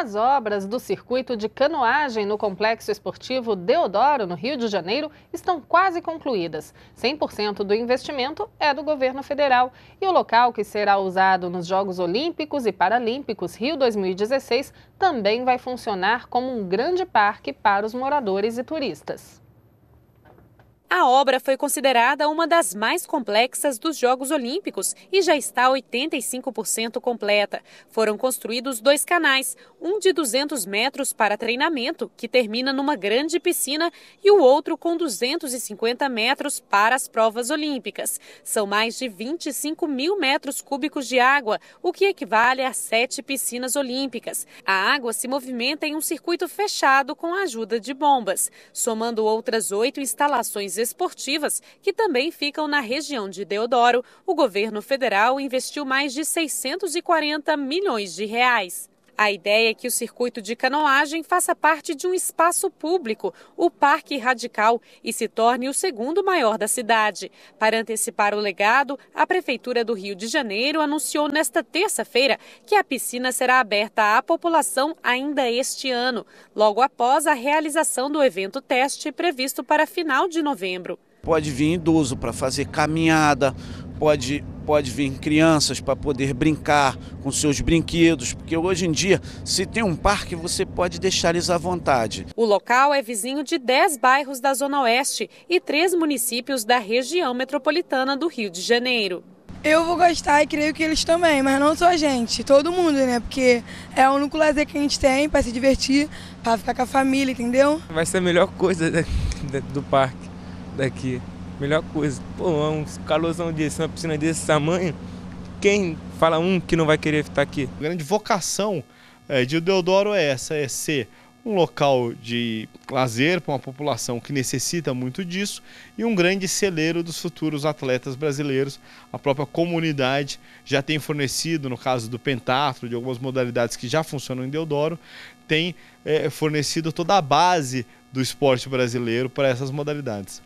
As obras do circuito de canoagem no Complexo Esportivo Deodoro, no Rio de Janeiro, estão quase concluídas. 100% do investimento é do governo federal e o local que será usado nos Jogos Olímpicos e Paralímpicos Rio 2016 também vai funcionar como um grande parque para os moradores e turistas. A obra foi considerada uma das mais complexas dos Jogos Olímpicos e já está 85% completa. Foram construídos dois canais, um de 200 metros para treinamento, que termina numa grande piscina, e o outro com 250 metros para as provas olímpicas. São mais de 25 mil metros cúbicos de água, o que equivale a sete piscinas olímpicas. A água se movimenta em um circuito fechado com a ajuda de bombas. Somando outras oito instalações esportivas, que também ficam na região de Deodoro, o governo federal investiu mais de 640 milhões de reais. A ideia é que o circuito de canoagem faça parte de um espaço público, o Parque Radical, e se torne o segundo maior da cidade. Para antecipar o legado, a Prefeitura do Rio de Janeiro anunciou nesta terça-feira que a piscina será aberta à população ainda este ano, logo após a realização do evento teste previsto para final de novembro. Pode vir idoso para fazer caminhada, pode pode vir crianças para poder brincar com seus brinquedos, porque hoje em dia, se tem um parque, você pode deixar eles à vontade. O local é vizinho de 10 bairros da Zona Oeste e três municípios da região metropolitana do Rio de Janeiro. Eu vou gostar e creio que eles também, mas não só a gente, todo mundo, né? Porque é o único lazer que a gente tem para se divertir, para ficar com a família, entendeu? Vai ser a melhor coisa do parque daqui. Melhor coisa. Pô, um calorzão desse, uma piscina desse tamanho. Quem fala um que não vai querer estar aqui? A grande vocação é, de Deodoro é essa, é ser um local de lazer para uma população que necessita muito disso e um grande celeiro dos futuros atletas brasileiros. A própria comunidade já tem fornecido, no caso do pentatlo, de algumas modalidades que já funcionam em Deodoro, tem é, fornecido toda a base do esporte brasileiro para essas modalidades.